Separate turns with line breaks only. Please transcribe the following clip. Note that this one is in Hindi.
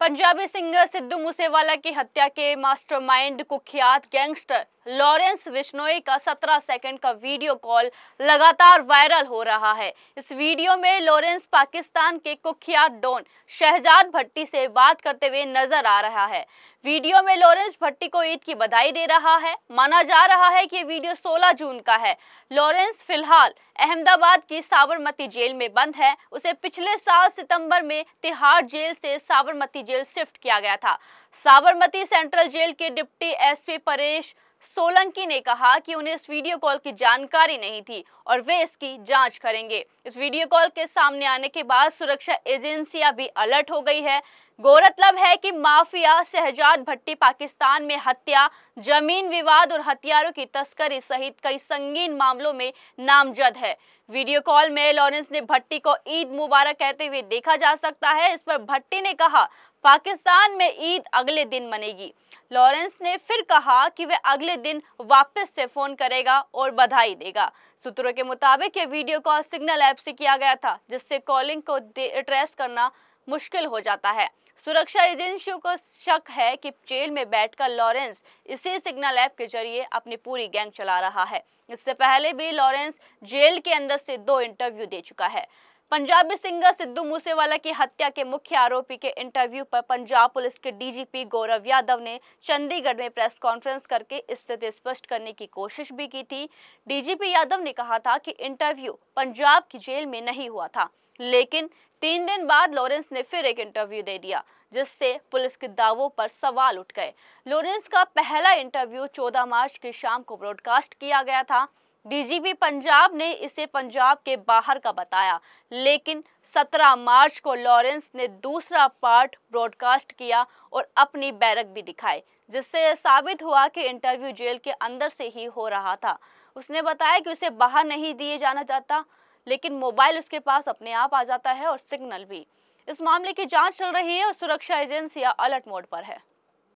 पंजाबी सिंगर सिद्धू मूसेवाला की हत्या के मास्टरमाइंड कुख्यात गैंगस्टर लॉरेंस विश्नोई का 17 सेकंड का वीडियो कॉल लगातार वायरल हो रहा है इस वीडियो में लॉरेंस पाकिस्तान के कुख्यात डॉन शहजाद भट्टी से बात करते हुए नजर आ रहा है वीडियो में लॉरेंस भट्टी को ईद की बधाई दे रहा है माना जा रहा है कि वीडियो 16 जून का है लॉरेंस फिलहाल अहमदाबाद की साबरमती जेल में बंद है उसे पिछले साल सितंबर में तिहाड़ जेल से साबरमती जेल शिफ्ट किया गया था साबरमती सेंट्रल जेल के डिप्टी एसपी परेश सोलंकी ने कहा कि उन्हें इस वीडियो कॉल की जानकारी नहीं थी और वे इसकी जांच करेंगे इस वीडियो कॉल के सामने आने के बाद सुरक्षा एजेंसियां भी अलर्ट हो गई है गौरतलब है कि माफिया शहजाद भट्टी पाकिस्तान में हत्या जमीन विवाद और हथियारों की तस्करी सहित कई संगीन मामलों में नामजद है वीडियो कॉल में लॉरेंस ने भट्टी को ईद मुबारक कहते हुए देखा जा सकता है इस पर भट्टी ने कहा पाकिस्तान में ईद अगले दिन मनेगी लॉरेंस ने फिर कहा कि वह अगले दिन वापस से फोन करेगा और बधाई देगा सूत्रों के मुताबिक ये वीडियो कॉल सिग्नल ऐप से किया गया था जिससे कॉलिंग को ट्रेस करना मुश्किल हो जाता है सुरक्षा एजेंसियों को शक है कि जेल में बैठकर लॉरेंस इसी सिग्नल ऐप के जरिए अपनी पूरी गैंग चला रहा है इससे पहले भी लॉरेंस जेल के अंदर से दो इंटरव्यू दे चुका है पंजाबी सिंगर सिद्धू मूसेवाला की हत्या के मुख्य आरोपी के इंटरव्यू पर पंजाब पुलिस के डीजीपी गौरव यादव ने चंडीगढ़ में प्रेस कॉन्फ्रेंस करके स्थिति स्पष्ट करने की कोशिश भी की थी डीजीपी यादव ने कहा था कि इंटरव्यू पंजाब की जेल में नहीं हुआ था लेकिन तीन दिन बाद लॉरेंस ने फिर एक इंटरव्यू दे दिया जिससे पुलिस के दावों पर सवाल उठ गए लॉरेंस का पहला इंटरव्यू 14 मार्च की शाम को ब्रॉडकास्ट किया गया था डीजीपी पंजाब ने इसे पंजाब के बाहर का बताया लेकिन 17 मार्च को लॉरेंस ने दूसरा पार्ट ब्रॉडकास्ट किया और अपनी बैरक भी दिखाई जिससे यह साबित हुआ कि इंटरव्यू जेल के अंदर से ही हो रहा था उसने बताया कि उसे बाहर नहीं दिए जाना जाता लेकिन मोबाइल उसके पास अपने आप आ जाता है और सिग्नल भी इस मामले की जांच चल रही है और सुरक्षा एजेंसियां अलर्ट मोड पर है